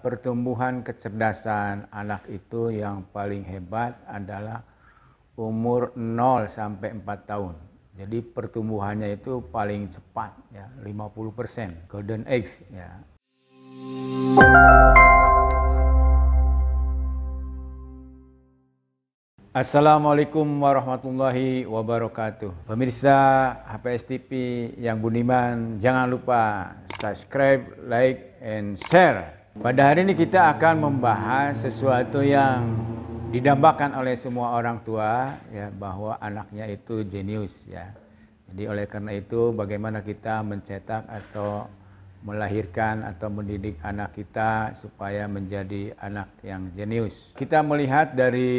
Pertumbuhan kecerdasan anak itu yang paling hebat adalah umur 0 sampai 4 tahun. Jadi pertumbuhannya itu paling cepat ya, 50% golden age ya. Assalamualaikum warahmatullahi wabarakatuh. Pemirsa HPS TV yang budiman, jangan lupa subscribe, like, and share pada hari ini kita akan membahas sesuatu yang didambakan oleh semua orang tua ya bahwa anaknya itu jenius ya. Jadi oleh karena itu bagaimana kita mencetak atau melahirkan atau mendidik anak kita supaya menjadi anak yang jenius. Kita melihat dari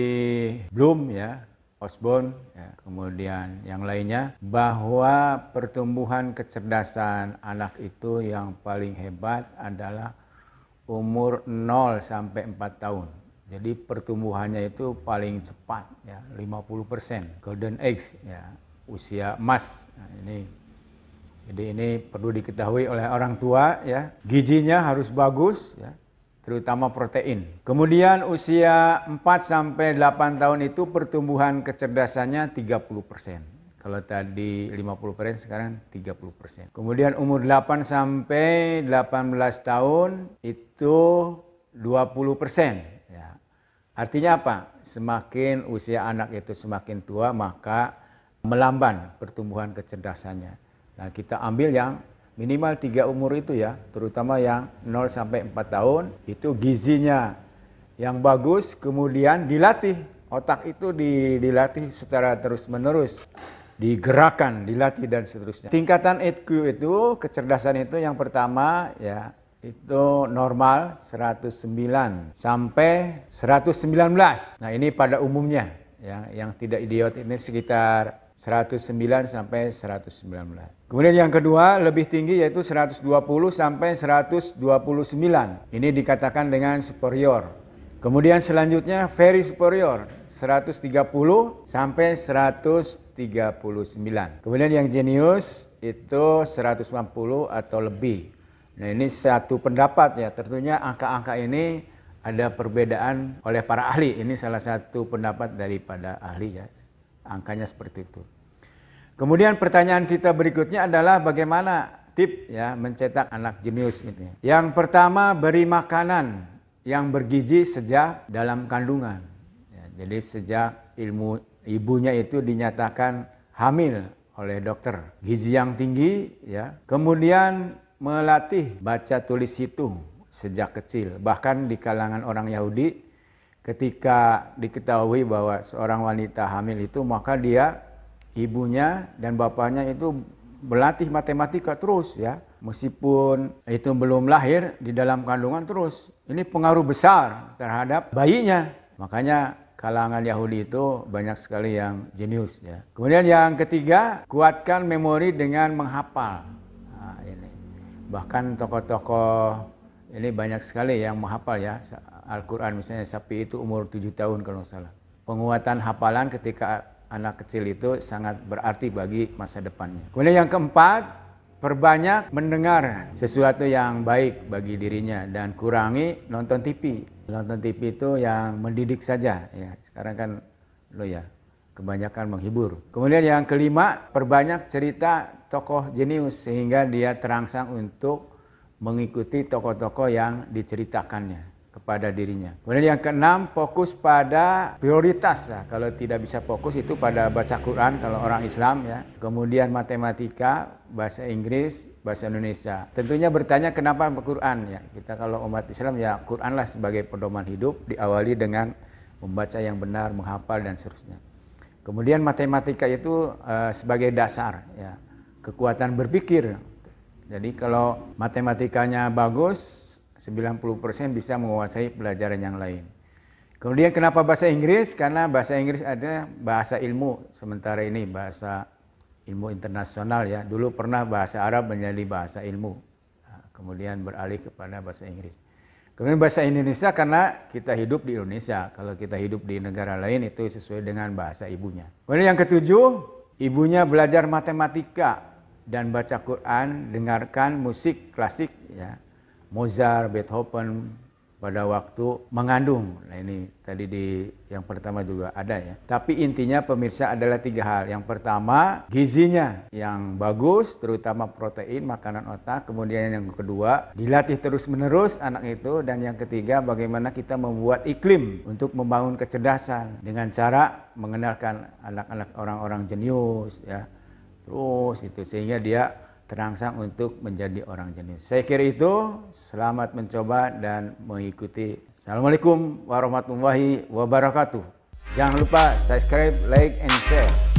Bloom ya, Osborne, ya, kemudian yang lainnya bahwa pertumbuhan kecerdasan anak itu yang paling hebat adalah umur 0 sampai 4 tahun. Jadi pertumbuhannya itu paling cepat ya 50% golden age ya usia emas nah, ini jadi ini perlu diketahui oleh orang tua ya gizinya harus bagus ya terutama protein. Kemudian usia 4 sampai 8 tahun itu pertumbuhan kecerdasannya 30 persen. Kalau tadi 50 persen, sekarang 30 persen. Kemudian umur 8 sampai 18 tahun itu 20 persen. Ya. Artinya apa? Semakin usia anak itu semakin tua, maka melamban pertumbuhan kecerdasannya. Nah, kita ambil yang minimal tiga umur itu ya, terutama yang 0 sampai 4 tahun, itu gizinya yang bagus, kemudian dilatih. Otak itu dilatih secara terus-menerus digerakkan, dilatih dan seterusnya. Tingkatan IQ e itu kecerdasan itu yang pertama ya itu normal 109 sampai 119. Nah, ini pada umumnya ya yang tidak idiot ini sekitar 109 sampai 119. Kemudian yang kedua lebih tinggi yaitu 120 sampai 129. Ini dikatakan dengan superior. Kemudian selanjutnya very superior 130 sampai 100 39. Kemudian yang jenius itu 150 atau lebih. Nah ini satu pendapat ya, tentunya angka-angka ini ada perbedaan oleh para ahli. Ini salah satu pendapat daripada ahli ya, angkanya seperti itu. Kemudian pertanyaan kita berikutnya adalah bagaimana tip ya mencetak anak jenius ini. Yang pertama beri makanan yang bergizi sejak dalam kandungan. Ya, jadi sejak ilmu ibunya itu dinyatakan hamil oleh dokter. Gizi yang tinggi ya. Kemudian melatih baca tulis hitung sejak kecil. Bahkan di kalangan orang Yahudi ketika diketahui bahwa seorang wanita hamil itu maka dia ibunya dan bapaknya itu berlatih matematika terus ya. Meskipun itu belum lahir di dalam kandungan terus. Ini pengaruh besar terhadap bayinya. Makanya kalangan Yahudi itu banyak sekali yang jenius ya. Kemudian yang ketiga, kuatkan memori dengan menghafal. Nah, ini. Bahkan tokoh-tokoh ini banyak sekali yang menghafal ya. Al-Qur'an misalnya sapi itu umur 7 tahun kalau salah. Penguatan hafalan ketika anak kecil itu sangat berarti bagi masa depannya. Kemudian yang keempat, perbanyak mendengar sesuatu yang baik bagi dirinya dan kurangi nonton TV nonton TV itu yang mendidik saja ya. Sekarang kan lo ya kebanyakan menghibur. Kemudian yang kelima, perbanyak cerita tokoh jenius sehingga dia terangsang untuk mengikuti tokoh-tokoh yang diceritakannya kepada dirinya. Kemudian yang keenam fokus pada prioritas ya. Kalau tidak bisa fokus itu pada baca Quran kalau orang Islam ya. Kemudian matematika, bahasa Inggris, bahasa Indonesia. Tentunya bertanya kenapa Quran ya. Kita kalau umat Islam ya Quran lah sebagai pedoman hidup diawali dengan membaca yang benar, menghafal dan seterusnya. Kemudian matematika itu uh, sebagai dasar ya. Kekuatan berpikir. Jadi kalau matematikanya bagus, 90% bisa menguasai pelajaran yang lain. Kemudian kenapa bahasa Inggris? Karena bahasa Inggris ada bahasa ilmu sementara ini bahasa ilmu internasional ya. Dulu pernah bahasa Arab menjadi bahasa ilmu. Nah, kemudian beralih kepada bahasa Inggris. Kemudian bahasa Indonesia karena kita hidup di Indonesia. Kalau kita hidup di negara lain itu sesuai dengan bahasa ibunya. Kemudian yang ketujuh, ibunya belajar matematika dan baca Quran, dengarkan musik klasik ya. Mozart, Beethoven pada waktu mengandung. Nah ini tadi di yang pertama juga ada ya. Tapi intinya pemirsa adalah tiga hal. Yang pertama gizinya yang bagus, terutama protein, makanan otak. Kemudian yang kedua dilatih terus menerus anak itu. Dan yang ketiga bagaimana kita membuat iklim untuk membangun kecerdasan dengan cara mengenalkan anak-anak orang-orang jenius ya. Terus itu sehingga dia terangsang untuk menjadi orang jenis Saya kira itu, selamat mencoba dan mengikuti. Assalamualaikum warahmatullahi wabarakatuh. Jangan lupa subscribe, like, and share.